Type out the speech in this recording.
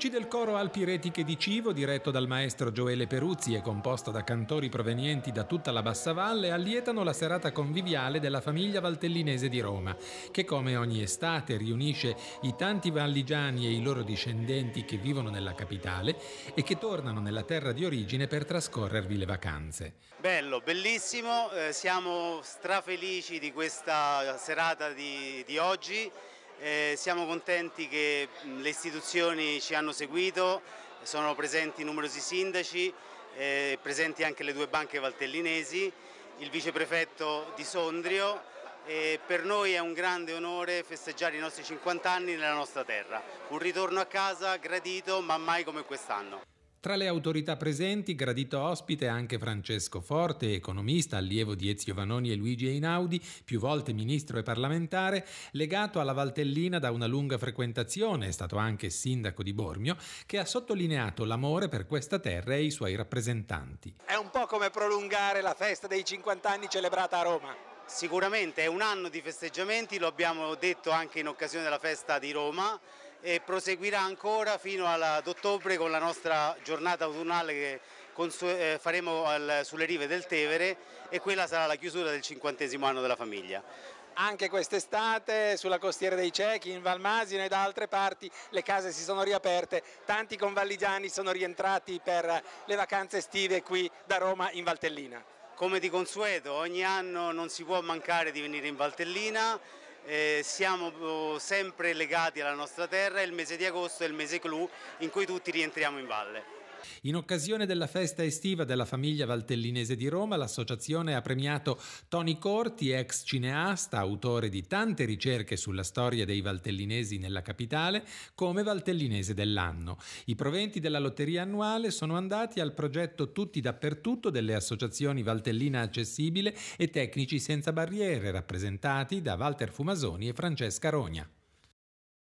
Occupiamoci del coro Alpiretiche di Civo, diretto dal maestro Gioele Peruzzi e composto da cantori provenienti da tutta la Bassa Valle, allietano la serata conviviale della famiglia valtellinese di Roma, che come ogni estate riunisce i tanti valligiani e i loro discendenti che vivono nella capitale e che tornano nella terra di origine per trascorrervi le vacanze. Bello, bellissimo, eh, siamo strafelici di questa serata di, di oggi eh, siamo contenti che mm, le istituzioni ci hanno seguito, sono presenti numerosi sindaci, eh, presenti anche le due banche valtellinesi, il viceprefetto di Sondrio e per noi è un grande onore festeggiare i nostri 50 anni nella nostra terra, un ritorno a casa gradito ma mai come quest'anno. Tra le autorità presenti, gradito ospite anche Francesco Forte, economista, allievo di Ezio Vanoni e Luigi Einaudi, più volte ministro e parlamentare, legato alla Valtellina da una lunga frequentazione, è stato anche sindaco di Bormio, che ha sottolineato l'amore per questa terra e i suoi rappresentanti. È un po' come prolungare la festa dei 50 anni celebrata a Roma. Sicuramente è un anno di festeggiamenti, lo abbiamo detto anche in occasione della festa di Roma e proseguirà ancora fino ad ottobre con la nostra giornata autunnale che eh, faremo sulle rive del Tevere e quella sarà la chiusura del cinquantesimo anno della famiglia. Anche quest'estate sulla costiera dei Cechi, in Valmasino e da altre parti le case si sono riaperte, tanti convalligiani sono rientrati per le vacanze estive qui da Roma in Valtellina. Come di consueto ogni anno non si può mancare di venire in Valtellina, eh, siamo oh, sempre legati alla nostra terra e il mese di agosto è il mese clou in cui tutti rientriamo in valle. In occasione della festa estiva della famiglia valtellinese di Roma, l'associazione ha premiato Tony Corti, ex cineasta, autore di tante ricerche sulla storia dei valtellinesi nella capitale, come valtellinese dell'anno. I proventi della lotteria annuale sono andati al progetto Tutti dappertutto delle associazioni Valtellina Accessibile e Tecnici Senza Barriere, rappresentati da Walter Fumasoni e Francesca Rogna.